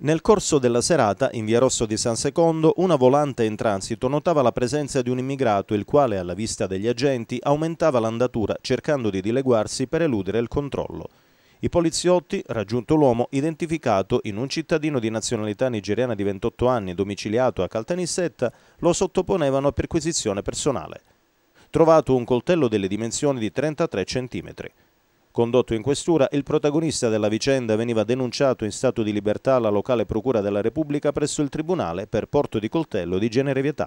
Nel corso della serata, in via Rosso di San Secondo, una volante in transito notava la presenza di un immigrato, il quale, alla vista degli agenti, aumentava l'andatura cercando di dileguarsi per eludere il controllo. I poliziotti, raggiunto l'uomo, identificato in un cittadino di nazionalità nigeriana di 28 anni, domiciliato a Caltanissetta, lo sottoponevano a perquisizione personale. Trovato un coltello delle dimensioni di 33 centimetri. Condotto in questura, il protagonista della vicenda veniva denunciato in stato di libertà alla locale procura della Repubblica presso il Tribunale per porto di coltello di genere vietato.